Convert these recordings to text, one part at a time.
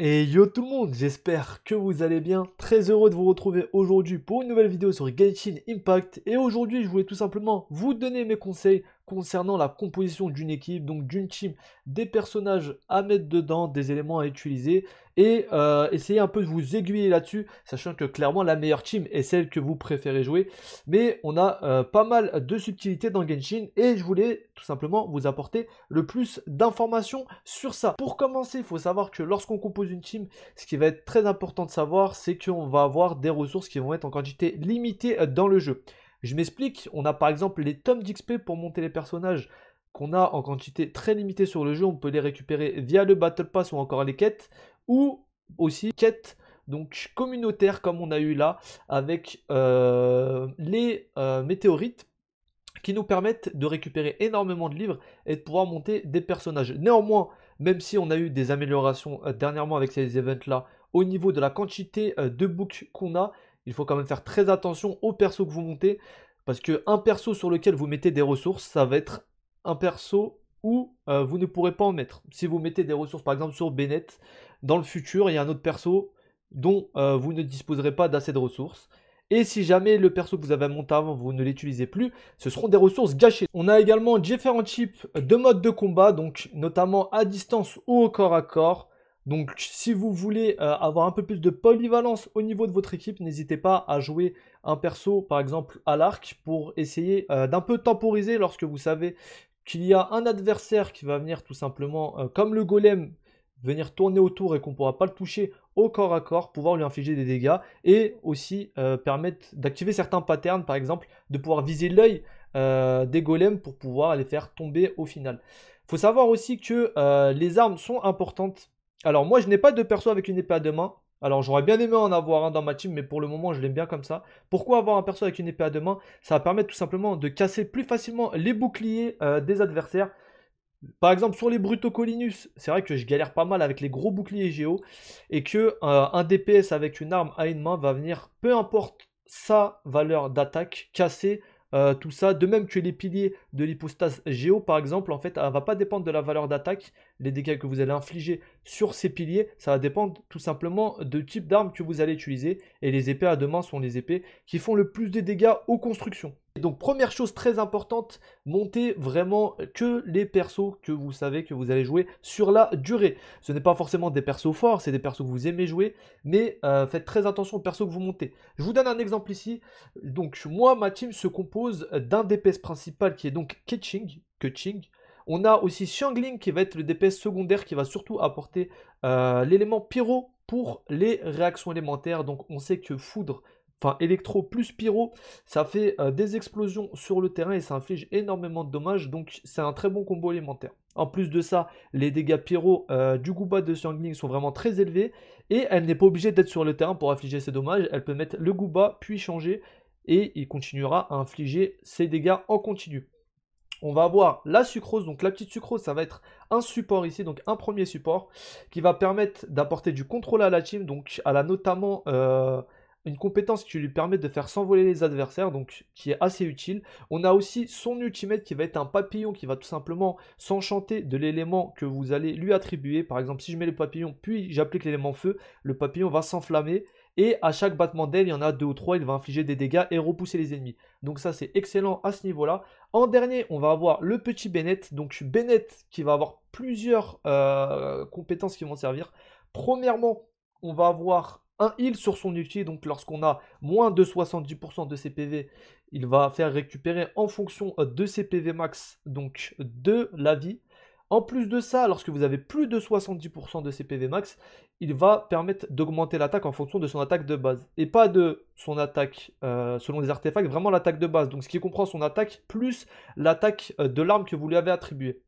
Et yo tout le monde, j'espère que vous allez bien. Très heureux de vous retrouver aujourd'hui pour une nouvelle vidéo sur Genshin Impact. Et aujourd'hui, je voulais tout simplement vous donner mes conseils concernant la composition d'une équipe, donc d'une team, des personnages à mettre dedans, des éléments à utiliser et euh, essayer essayez un peu de vous aiguiller là-dessus, sachant que clairement la meilleure team est celle que vous préférez jouer. Mais on a euh, pas mal de subtilités dans Genshin et je voulais tout simplement vous apporter le plus d'informations sur ça. Pour commencer, il faut savoir que lorsqu'on compose une team, ce qui va être très important de savoir, c'est qu'on va avoir des ressources qui vont être en quantité limitée euh, dans le jeu. Je m'explique, on a par exemple les tomes d'XP pour monter les personnages qu'on a en quantité très limitée sur le jeu, on peut les récupérer via le Battle Pass ou encore les quêtes, ou aussi quêtes donc communautaires comme on a eu là avec euh, les euh, météorites qui nous permettent de récupérer énormément de livres et de pouvoir monter des personnages. Néanmoins, même si on a eu des améliorations euh, dernièrement avec ces events là au niveau de la quantité de books qu'on a il faut quand même faire très attention au perso que vous montez. Parce qu'un perso sur lequel vous mettez des ressources, ça va être un perso où euh, vous ne pourrez pas en mettre. Si vous mettez des ressources, par exemple sur Bennett, dans le futur, il y a un autre perso dont euh, vous ne disposerez pas d'assez de ressources. Et si jamais le perso que vous avez monté avant, vous ne l'utilisez plus, ce seront des ressources gâchées. On a également différents types de modes de combat, donc notamment à distance ou au corps à corps, donc si vous voulez euh, avoir un peu plus de polyvalence au niveau de votre équipe, n'hésitez pas à jouer un perso par exemple à l'arc pour essayer euh, d'un peu temporiser lorsque vous savez qu'il y a un adversaire qui va venir tout simplement euh, comme le golem venir tourner autour et qu'on ne pourra pas le toucher au corps à corps, pouvoir lui infliger des dégâts et aussi permettre d'activer certains patterns, par exemple de pouvoir viser l'œil des golems pour pouvoir les faire tomber au final. Faut savoir aussi que les armes sont importantes alors moi, je n'ai pas de perso avec une épée à deux mains. Alors j'aurais bien aimé en avoir un dans ma team, mais pour le moment je l'aime bien comme ça. Pourquoi avoir un perso avec une épée à deux mains Ça va permettre tout simplement de casser plus facilement les boucliers euh, des adversaires. Par exemple sur les Brutocolinus, c'est vrai que je galère pas mal avec les gros boucliers géo et que euh, un DPS avec une arme à une main va venir, peu importe sa valeur d'attaque, casser euh, tout ça. De même que les piliers de l'hypostase Géo, par exemple, en fait, elle va pas dépendre de la valeur d'attaque, les dégâts que vous allez infliger sur ces piliers, ça va dépendre tout simplement de type d'arme que vous allez utiliser. Et les épées à deux mains sont les épées qui font le plus de dégâts aux constructions. Donc première chose très importante, montez vraiment que les persos que vous savez que vous allez jouer sur la durée. Ce n'est pas forcément des persos forts, c'est des persos que vous aimez jouer, mais euh, faites très attention aux persos que vous montez. Je vous donne un exemple ici. Donc moi, ma team se compose d'un DPS principal qui est donc Ketching. On a aussi Xiangling qui va être le DPS secondaire qui va surtout apporter euh, l'élément pyro pour les réactions élémentaires. Donc on sait que foudre enfin électro plus pyro, ça fait euh, des explosions sur le terrain et ça inflige énormément de dommages, donc c'est un très bon combo élémentaire. En plus de ça, les dégâts pyro euh, du Gooba de Xiangling sont vraiment très élevés et elle n'est pas obligée d'être sur le terrain pour infliger ses dommages, elle peut mettre le Gooba puis changer et il continuera à infliger ses dégâts en continu. On va avoir la sucrose, donc la petite sucrose, ça va être un support ici, donc un premier support qui va permettre d'apporter du contrôle à la team, donc elle a notamment... Euh, une compétence qui lui permet de faire s'envoler les adversaires, donc qui est assez utile. On a aussi son ultimate qui va être un papillon qui va tout simplement s'enchanter de l'élément que vous allez lui attribuer. Par exemple, si je mets le papillon puis j'applique l'élément feu, le papillon va s'enflammer. Et à chaque battement d'aile, il y en a deux ou trois, il va infliger des dégâts et repousser les ennemis. Donc ça, c'est excellent à ce niveau-là. En dernier, on va avoir le petit Bennett. Donc Bennett qui va avoir plusieurs euh, compétences qui vont servir. Premièrement, on va avoir un heal sur son ulti, Donc lorsqu'on a moins de 70% de CPV, PV, il va faire récupérer en fonction euh, de ses PV max, donc de la vie. En plus de ça, lorsque vous avez plus de 70% de ses PV max, il va permettre d'augmenter l'attaque en fonction de son attaque de base. Et pas de son attaque euh, selon les artefacts, vraiment l'attaque de base. Donc ce qui comprend son attaque plus l'attaque euh, de l'arme que vous lui avez attribuée.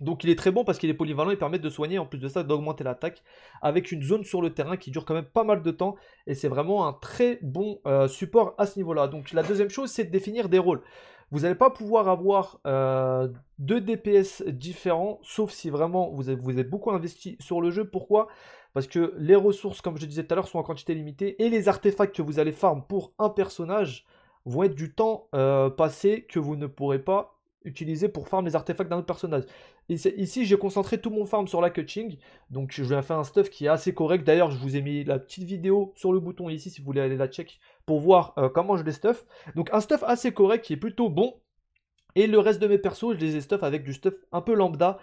Donc il est très bon parce qu'il est polyvalent et permet de soigner en plus de ça d'augmenter l'attaque avec une zone sur le terrain qui dure quand même pas mal de temps et c'est vraiment un très bon euh, support à ce niveau-là. Donc la deuxième chose c'est de définir des rôles. Vous n'allez pas pouvoir avoir euh, deux DPS différents sauf si vraiment vous avez, vous beaucoup investi sur le jeu. Pourquoi Parce que les ressources comme je disais tout à l'heure sont en quantité limitée et les artefacts que vous allez farm pour un personnage vont être du temps euh, passé que vous ne pourrez pas utilisé pour farm les artefacts d'un autre personnage. ici, j'ai concentré tout mon farm sur la cutting donc je lui faire un stuff qui est assez correct. D'ailleurs, je vous ai mis la petite vidéo sur le bouton ici, si vous voulez aller la check, pour voir euh, comment je les stuff. Donc un stuff assez correct qui est plutôt bon, et le reste de mes persos, je les ai stuff avec du stuff un peu lambda.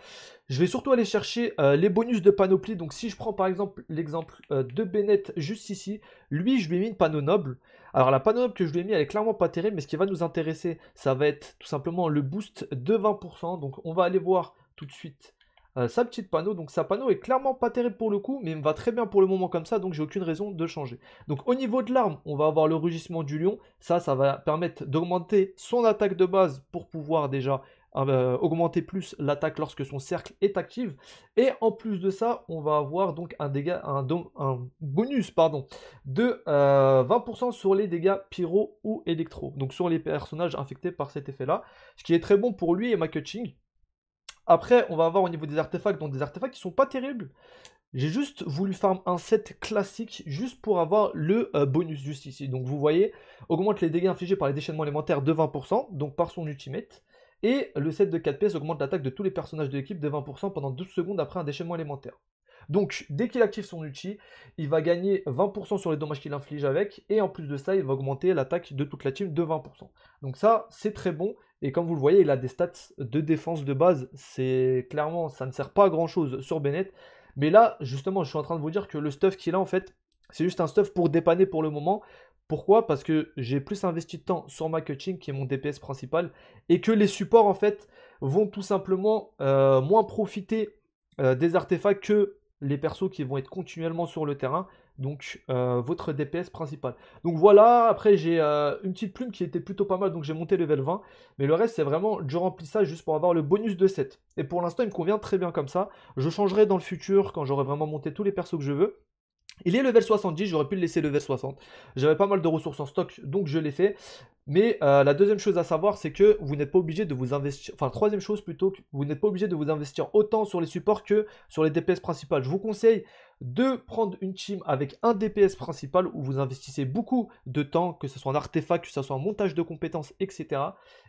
Je vais surtout aller chercher euh, les bonus de panoplie. Donc si je prends par exemple l'exemple euh, de Bennett juste ici, lui je lui ai mis une panneau noble. Alors la panneau noble que je lui ai mis elle est clairement pas terrible, mais ce qui va nous intéresser, ça va être tout simplement le boost de 20%. Donc on va aller voir tout de suite euh, sa petite panneau, donc sa panneau est clairement pas terrible pour le coup, mais il me va très bien pour le moment comme ça, donc j'ai aucune raison de changer. Donc au niveau de l'arme, on va avoir le rugissement du lion, ça, ça va permettre d'augmenter son attaque de base pour pouvoir déjà euh, augmenter plus l'attaque lorsque son cercle est actif. Et en plus de ça, on va avoir donc un, dégât, un, un bonus pardon, de 20% euh, sur les dégâts pyro ou électro, donc sur les personnages infectés par cet effet-là, ce qui est très bon pour lui et Makuching après, on va avoir au niveau des artefacts, donc des artefacts qui sont pas terribles. J'ai juste voulu farm un set classique juste pour avoir le euh, bonus juste ici. Donc vous voyez, augmente les dégâts infligés par les déchaînements élémentaires de 20%, donc par son ultimate. Et le set de 4 pièces augmente l'attaque de tous les personnages de l'équipe de 20% pendant 12 secondes après un déchaînement élémentaire. Donc, dès qu'il active son ulti, il va gagner 20% sur les dommages qu'il inflige avec, et en plus de ça, il va augmenter l'attaque de toute la team de 20%. Donc ça, c'est très bon, et comme vous le voyez, il a des stats de défense de base, c'est clairement, ça ne sert pas à grand-chose sur Bennett, mais là, justement, je suis en train de vous dire que le stuff qu'il a, en fait, c'est juste un stuff pour dépanner pour le moment, pourquoi Parce que j'ai plus investi de temps sur ma cutting, qui est mon DPS principal, et que les supports, en fait, vont tout simplement euh, moins profiter euh, des artefacts que les persos qui vont être continuellement sur le terrain, donc euh, votre DPS principal. Donc voilà, après j'ai euh, une petite plume qui était plutôt pas mal, donc j'ai monté level 20, mais le reste c'est vraiment je remplis ça juste pour avoir le bonus de 7. Et pour l'instant il me convient très bien comme ça, je changerai dans le futur quand j'aurai vraiment monté tous les persos que je veux, il est level 70, j'aurais pu le laisser level 60. J'avais pas mal de ressources en stock, donc je l'ai fait. Mais euh, la deuxième chose à savoir, c'est que vous n'êtes pas obligé de vous investir... Enfin, troisième chose plutôt, vous n'êtes pas obligé de vous investir autant sur les supports que sur les DPS principales. Je vous conseille de prendre une team avec un DPS principal où vous investissez beaucoup de temps, que ce soit en artefact, que ce soit en montage de compétences, etc.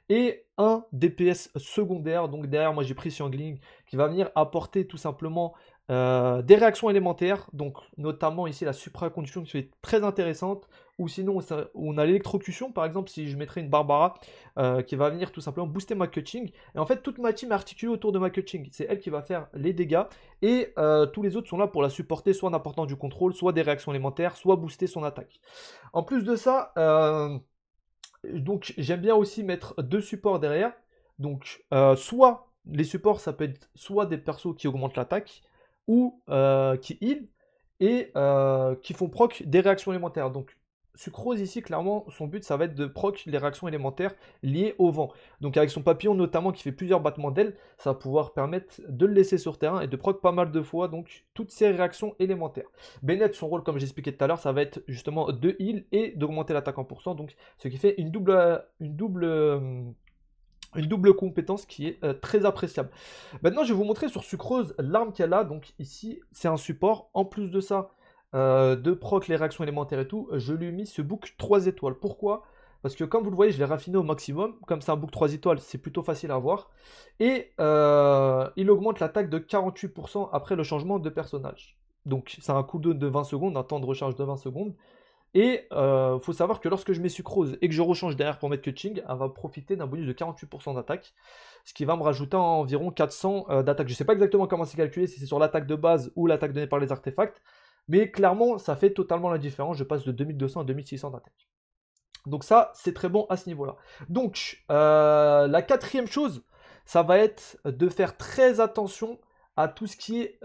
Et un DPS secondaire, donc derrière moi j'ai pris Xiangling, qui va venir apporter tout simplement euh, des réactions élémentaires, donc notamment ici la supraconduction qui est très intéressante, ou sinon on a l'électrocution, par exemple si je mettrais une Barbara euh, qui va venir tout simplement booster ma coaching, et en fait toute ma team est articulée autour de ma coaching, c'est elle qui va faire les dégâts, et euh, tous les autres sont là pour la supporter, soit en apportant du contrôle, soit des réactions élémentaires, soit booster son attaque. En plus de ça, donc j'aime bien aussi mettre deux supports derrière, donc soit les supports ça peut être soit des persos qui augmentent l'attaque, ou euh, qui heal et euh, qui font proc des réactions élémentaires. Donc Sucrose ici, clairement, son but, ça va être de proc les réactions élémentaires liées au vent. Donc avec son papillon notamment qui fait plusieurs battements d'ailes, ça va pouvoir permettre de le laisser sur terrain et de proc pas mal de fois donc toutes ces réactions élémentaires. Bennett, son rôle, comme j'expliquais tout à l'heure, ça va être justement de heal et d'augmenter l'attaque en pourcent, donc ce qui fait une double... Une double euh, une double compétence qui est euh, très appréciable. Maintenant, je vais vous montrer sur Sucrose l'arme qu'elle a. Donc ici, c'est un support. En plus de ça, euh, de proc, les réactions élémentaires et tout, je lui ai mis ce book 3 étoiles. Pourquoi Parce que comme vous le voyez, je l'ai raffiné au maximum. Comme c'est un book 3 étoiles, c'est plutôt facile à voir. Et euh, il augmente l'attaque de 48% après le changement de personnage. Donc c'est un cooldown de 20 secondes, un temps de recharge de 20 secondes. Et il euh, faut savoir que lorsque je mets sucrose et que je rechange derrière pour mettre Cutching, elle va profiter d'un bonus de 48% d'attaque, ce qui va me rajouter environ 400 euh, d'attaque. Je ne sais pas exactement comment c'est calculé, si c'est sur l'attaque de base ou l'attaque donnée par les artefacts, mais clairement, ça fait totalement la différence. Je passe de 2200 à 2600 d'attaque. Donc ça, c'est très bon à ce niveau-là. Donc, euh, la quatrième chose, ça va être de faire très attention à tout ce qui est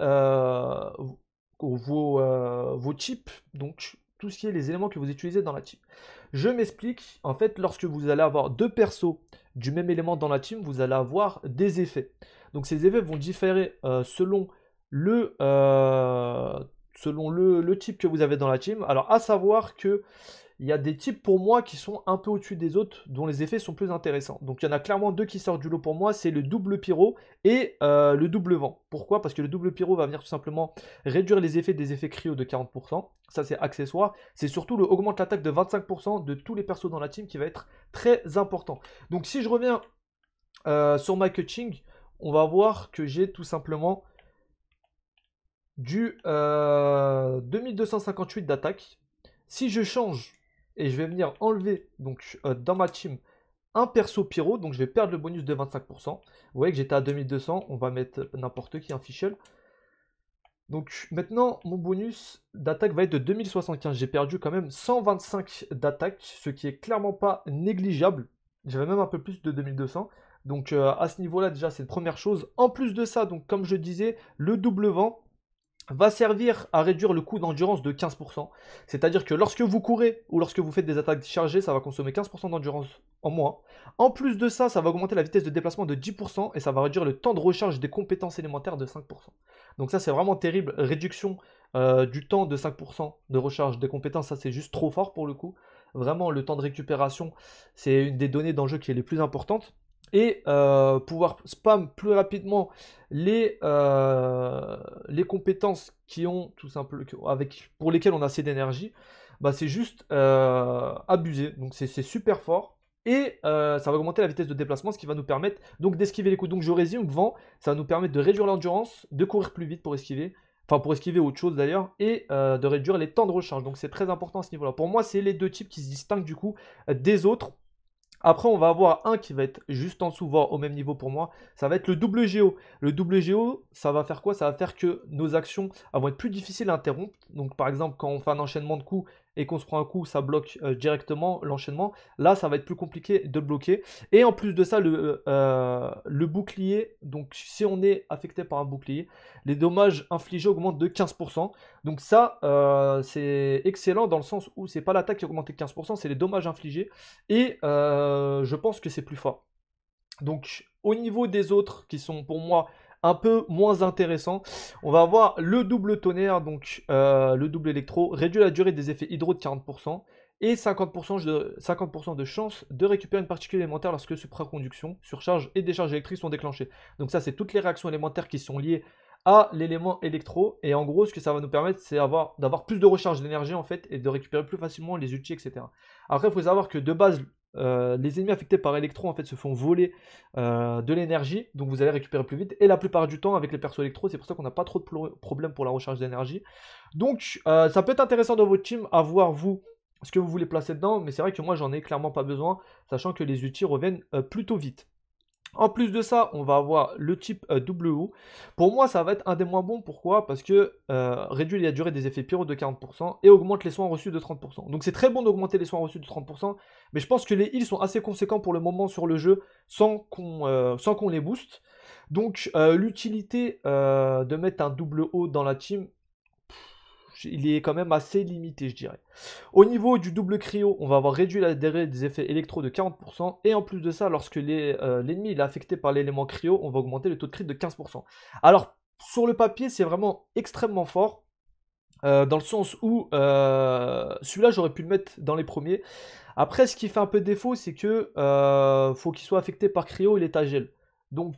vos, vos chips, donc tout ce qui est les éléments que vous utilisez dans la team. Je m'explique, en fait, lorsque vous allez avoir deux persos du même élément dans la team, vous allez avoir des effets. Donc ces effets vont différer euh, selon, le, euh, selon le, le, type que vous avez dans la team. Alors à savoir que il y a des types pour moi qui sont un peu au-dessus des autres, dont les effets sont plus intéressants. Donc il y en a clairement deux qui sortent du lot pour moi, c'est le double pyro et euh, le double vent. Pourquoi Parce que le double pyro va venir tout simplement réduire les effets des effets cryo de 40%, ça c'est accessoire. C'est surtout le augmente l'attaque de 25% de tous les persos dans la team qui va être très important. Donc si je reviens euh, sur ma coaching, on va voir que j'ai tout simplement du 2258 euh, d'attaque. Si je change et je vais venir enlever donc euh, dans ma team un perso pyro, donc je vais perdre le bonus de 25%. Vous voyez que j'étais à 2200, on va mettre n'importe qui, un fichel. Donc maintenant, mon bonus d'attaque va être de 2075. J'ai perdu quand même 125 d'attaque, ce qui est clairement pas négligeable. J'avais même un peu plus de 2200. Donc euh, à ce niveau-là, déjà, c'est une première chose. En plus de ça, donc comme je disais, le double vent, va servir à réduire le coût d'endurance de 15%. C'est-à-dire que lorsque vous courez ou lorsque vous faites des attaques chargées, ça va consommer 15% d'endurance en moins. En plus de ça, ça va augmenter la vitesse de déplacement de 10% et ça va réduire le temps de recharge des compétences élémentaires de 5%. Donc ça c'est vraiment terrible, réduction euh, du temps de 5% de recharge des compétences, ça c'est juste trop fort pour le coup. Vraiment le temps de récupération, c'est une des données d'enjeu qui est les plus importantes et euh, pouvoir spam plus rapidement les, euh, les compétences qui ont tout simple, avec, pour lesquelles on a assez d'énergie, bah c'est juste euh, abusé. Donc c'est super fort. Et euh, ça va augmenter la vitesse de déplacement, ce qui va nous permettre donc d'esquiver les coups. Donc je résume, vent, ça va nous permettre de réduire l'endurance, de courir plus vite pour esquiver, enfin pour esquiver autre chose d'ailleurs, et de réduire les temps de recharge. Donc c'est très important à ce niveau-là. Pour moi, c'est les deux types qui se distinguent du coup des autres après, on va avoir un qui va être juste en dessous, voire au même niveau pour moi. Ça va être le double géo. Le double géo, ça va faire quoi Ça va faire que nos actions vont être plus difficiles à interrompre. Donc, par exemple, quand on fait un enchaînement de coups et qu'on se prend un coup, ça bloque euh, directement l'enchaînement. Là, ça va être plus compliqué de bloquer. Et en plus de ça, le, euh, euh, le bouclier, donc si on est affecté par un bouclier, les dommages infligés augmentent de 15%. Donc ça, c'est excellent dans le sens où c'est pas l'attaque qui a augmenté de 15%, c'est les dommages infligés. Et je pense que c'est plus fort. Donc au niveau des autres qui sont pour moi un peu moins intéressant. On va avoir le double tonnerre, donc euh, le double électro, réduit la durée des effets hydro de 40% et 50% de, 50 de chance de récupérer une particule élémentaire lorsque supraconduction, surcharge et décharge électrique sont déclenchées. Donc ça, c'est toutes les réactions élémentaires qui sont liées à l'élément électro. Et en gros, ce que ça va nous permettre, c'est d'avoir plus de recharge d'énergie en fait et de récupérer plus facilement les outils, etc. Après, il faut savoir que de base, euh, les ennemis affectés par électro en fait se font voler euh, de l'énergie, donc vous allez récupérer plus vite. Et la plupart du temps avec les persos électro, c'est pour ça qu'on n'a pas trop de problèmes pour la recharge d'énergie. Donc euh, ça peut être intéressant dans votre team à voir vous ce que vous voulez placer dedans, mais c'est vrai que moi j'en ai clairement pas besoin, sachant que les outils reviennent plutôt vite. En plus de ça, on va avoir le type double euh, WO. Pour moi, ça va être un des moins bons. Pourquoi Parce que euh, réduit la durée des effets pyro de 40% et augmente les soins reçus de 30%. Donc c'est très bon d'augmenter les soins reçus de 30%, mais je pense que les heals sont assez conséquents pour le moment sur le jeu sans qu'on euh, les booste. Donc l'utilité de mettre un double O dans la team, il est quand même assez limité, je dirais. Au niveau du double cryo, on va avoir réduit la durée des effets électro de 40%, et en plus de ça, lorsque euh, l'ennemi est affecté par l'élément cryo, on va augmenter le taux de crit de 15%. Alors, sur le papier, c'est vraiment extrêmement fort, euh, dans le sens où euh, celui-là, j'aurais pu le mettre dans les premiers. Après, ce qui fait un peu défaut, c'est que faut qu'il soit affecté par cryo et l'état gel. Donc,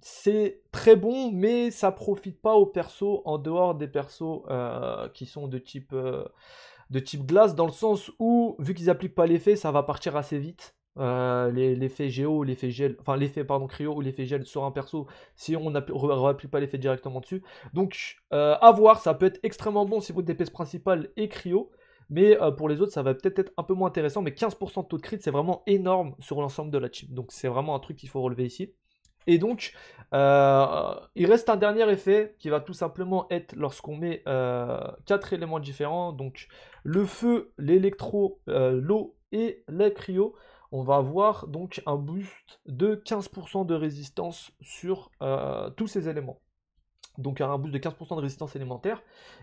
c'est très bon, mais ça profite pas aux perso en dehors des persos euh, qui sont de type, euh, de type glace, dans le sens où, vu qu'ils n'appliquent pas l'effet, ça va partir assez vite. Euh, l'effet géo, l'effet gel, enfin l'effet pardon cryo ou l'effet gel sur un perso si on n'applique pas l'effet directement dessus. Donc à voir, ça peut être extrêmement bon si votre DPS principal est cryo, mais pour les autres ça va peut-être être un peu moins intéressant. Mais 15% de taux de crit c'est vraiment énorme sur l'ensemble de la chip, donc c'est vraiment un truc qu'il faut relever ici. Et donc, euh, il reste un dernier effet qui va tout simplement être lorsqu'on met euh, quatre éléments différents, donc le feu, l'électro, euh, l'eau et la cryo. On va avoir donc un boost de 15% de résistance sur tous ces éléments. Donc un boost de 15% de résistance élémentaire.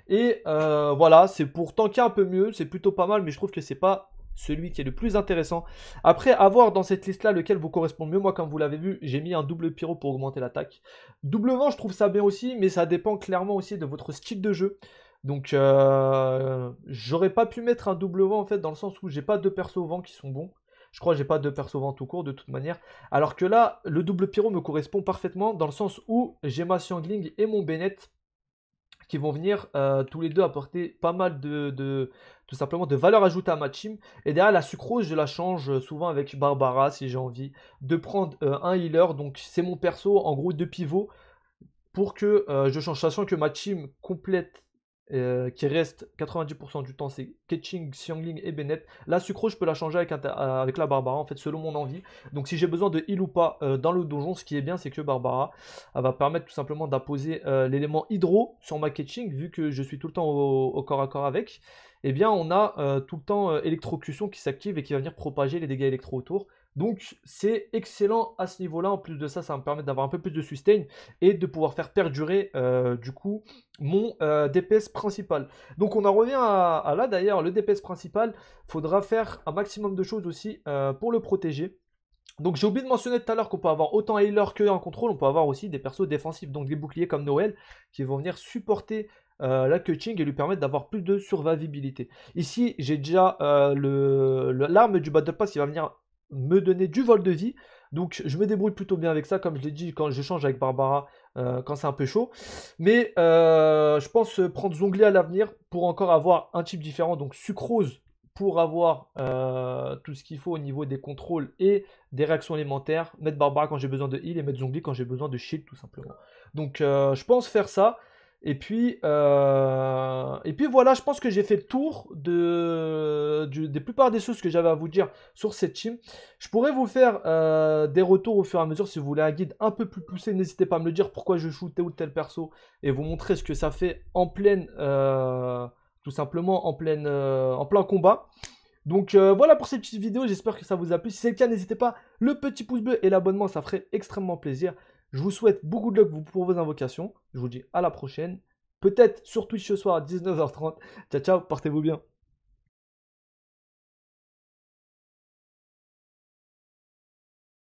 Et voilà, c'est pour tanker un peu mieux, c'est plutôt pas mal, mais je trouve que c'est pas celui qui est le plus intéressant. Après, avoir dans cette liste-là lequel vous correspond mieux. Moi, comme vous l'avez vu, j'ai mis un double pyro pour augmenter l'attaque. Double vent, je trouve ça bien aussi, mais ça dépend clairement aussi de votre style de jeu. Donc, euh, j'aurais pas pu mettre un double vent en fait, dans le sens où j'ai pas deux persos vent qui sont bons. Je crois que j'ai pas deux persos vent tout court de toute manière. Alors que là, le double pyro me correspond parfaitement dans le sens où j'ai ma Xiangling et mon Bennett qui vont venir euh, tous les deux apporter pas mal de, tout simplement de valeur ajoutée à ma team. Et derrière la sucrose, je la change souvent avec Barbara si j'ai envie de prendre euh, un healer. Donc c'est mon perso, en gros de pivot pour que euh, je change, sachant que ma team complète euh, qui reste 90% du temps, c'est Ketching, Xiangling et Bennett. La Sucro, je peux la changer euh, avec, la Barbara, en fait, selon mon envie. Donc, si j'ai besoin de heal ou pas euh, dans le donjon, ce qui est bien, c'est que Barbara, va permettre tout simplement d'apposer l'élément hydro sur ma Ketching, vu que je suis tout le temps au, corps à corps avec. et eh bien, on a tout le temps électrocution qui s'active et qui va venir propager les dégâts électro autour. Donc c'est excellent à ce niveau-là. En plus de ça, ça me permet d'avoir un peu plus de sustain et de pouvoir faire perdurer euh, du coup mon euh, DPS principal. Donc on en revient à, là d'ailleurs, le DPS principal, faudra faire un maximum de choses aussi euh, pour le protéger. Donc j'ai oublié de mentionner tout à l'heure qu'on peut avoir autant healer que en contrôle, on peut avoir aussi des persos défensifs, donc des boucliers comme Noël, qui vont venir supporter la coaching et lui permettre d'avoir plus de survivabilité. Ici, j'ai déjà l'arme du Battle Pass qui va venir me donner du vol de vie. Donc je me débrouille plutôt bien avec ça, comme je l'ai dit quand j'échange avec Barbara, euh, quand c'est un peu chaud. Mais euh, je pense euh, prendre Zongli à l'avenir pour encore avoir un type différent, donc sucrose pour avoir tout ce qu'il faut au niveau des contrôles et des réactions alimentaires, mettre Barbara quand j'ai besoin de heal et mettre Zongli quand j'ai besoin de shield tout simplement. Donc je pense faire ça. Et puis, euh, et puis voilà, je pense que j'ai fait le tour de, des plupart des choses que j'avais à vous dire sur cette team. Je pourrais vous faire euh, des retours au fur et à mesure si vous voulez un guide un peu plus poussé. N'hésitez pas à me le dire pourquoi je joue tel ou tel perso et vous montrer ce que ça fait en pleine, euh, tout simplement en, pleine, en plein combat. Donc voilà pour cette petite vidéo, j'espère que ça vous a plu. Si c'est le cas, n'hésitez pas, le petit pouce bleu et l'abonnement, ça ferait extrêmement plaisir. Je vous souhaite beaucoup de luck pour vos invocations. Je vous dis à la prochaine. Peut-être sur Twitch ce soir à 19h30. Ciao, ciao, portez-vous bien.